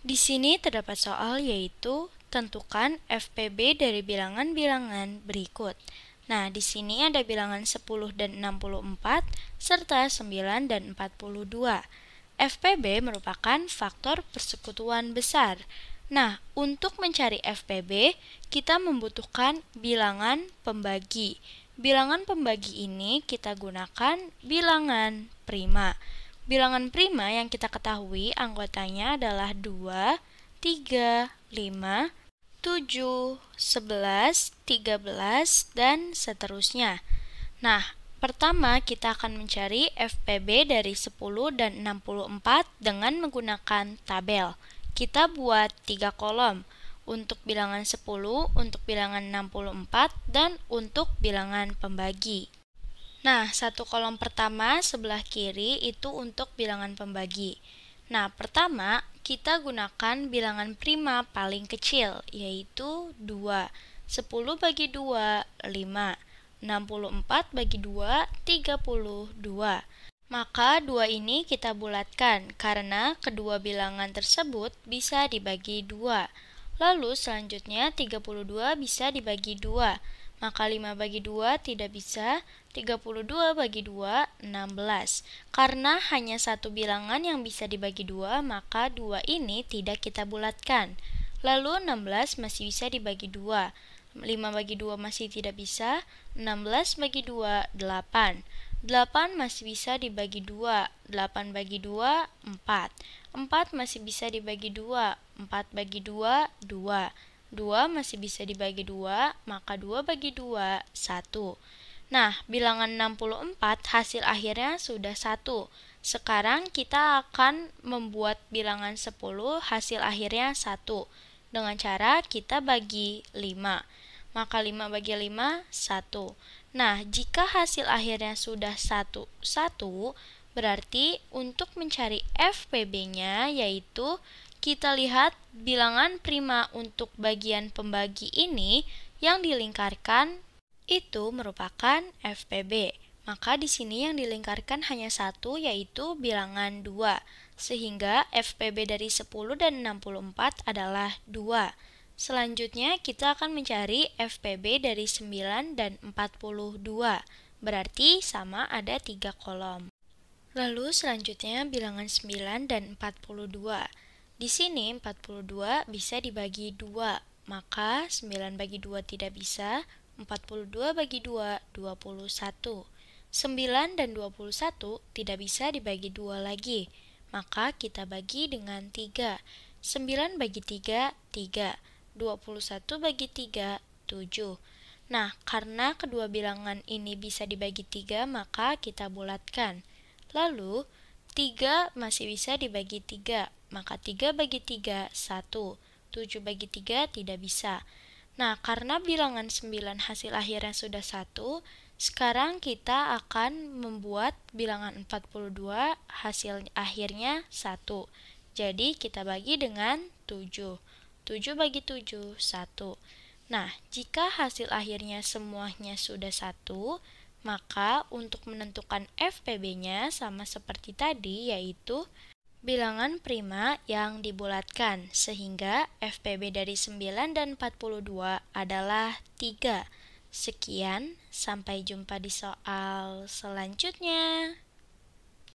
Di sini terdapat soal yaitu tentukan FPB dari bilangan-bilangan berikut. Nah, di sini ada bilangan 10 dan 64 serta 9 dan 42. FPB merupakan faktor persekutuan besar. Nah, untuk mencari FPB, kita membutuhkan bilangan pembagi. Bilangan pembagi ini kita gunakan bilangan prima. Bilangan prima yang kita ketahui anggotanya adalah 2, 3, 5, 7, 11, 13, dan seterusnya. Nah, pertama kita akan mencari FPB dari 10 dan 64 dengan menggunakan tabel. Kita buat 3 kolom untuk bilangan 10, untuk bilangan 64, dan untuk bilangan pembagi. Nah, satu kolom pertama sebelah kiri itu untuk bilangan pembagi. Nah, pertama kita gunakan bilangan prima paling kecil, yaitu 2. 10 bagi 2, 5. 64 bagi 2, 32. Maka 2 ini kita bulatkan karena kedua bilangan tersebut bisa dibagi 2. Lalu selanjutnya 32 bisa dibagi 2. Maka 5 bagi 2 tidak bisa, 32 bagi 2 16. Karena hanya satu bilangan yang bisa dibagi 2, maka 2 ini tidak kita bulatkan. Lalu 16 masih bisa dibagi 2. 5 bagi 2 masih tidak bisa, 16 bagi 2 8. 8 masih bisa dibagi 2, 8 bagi 2, 4. 4 masih bisa dibagi 2, 4 bagi 2, 2. 2 masih bisa dibagi 2, maka 2 bagi 2, 1. Nah, bilangan 64 hasil akhirnya sudah 1. Sekarang kita akan membuat bilangan 10 hasil akhirnya 1. Dengan cara kita bagi 5. Maka 5 bagi 5, 1. Nah, jika hasil akhirnya sudah 1, 1, berarti untuk mencari FPB-nya yaitu kita lihat bilangan prima untuk bagian pembagi ini yang dilingkarkan itu merupakan FPB. Maka di sini yang dilingkarkan hanya satu yaitu bilangan 2. Sehingga FPB dari 10 dan 64 adalah 2. Selanjutnya kita akan mencari FPB dari 9 dan 42. Berarti sama ada 3 kolom. Lalu selanjutnya bilangan 9 dan 42. Di sini 42 bisa dibagi 2, maka 9 bagi 2 tidak bisa, 42 bagi 2, 21. 9 dan 21 tidak bisa dibagi 2 lagi, maka kita bagi dengan 3. 9 bagi 3, 3. 21 bagi 3, 7. Nah, karena kedua bilangan ini bisa dibagi 3, maka kita bulatkan. Lalu, 3 masih bisa dibagi 3, maka 3 bagi 3, 1. 7 bagi 3 tidak bisa. Nah, karena bilangan 9 hasil akhirnya sudah 1, sekarang kita akan membuat bilangan 42 hasil akhirnya 1. Jadi, kita bagi dengan 7. 7 bagi 7, 1. Nah, jika hasil akhirnya semuanya sudah 1, maka untuk menentukan FPB-nya sama seperti tadi yaitu bilangan prima yang dibulatkan sehingga FPB dari 9 dan 42 adalah 3. Sekian, sampai jumpa di soal selanjutnya.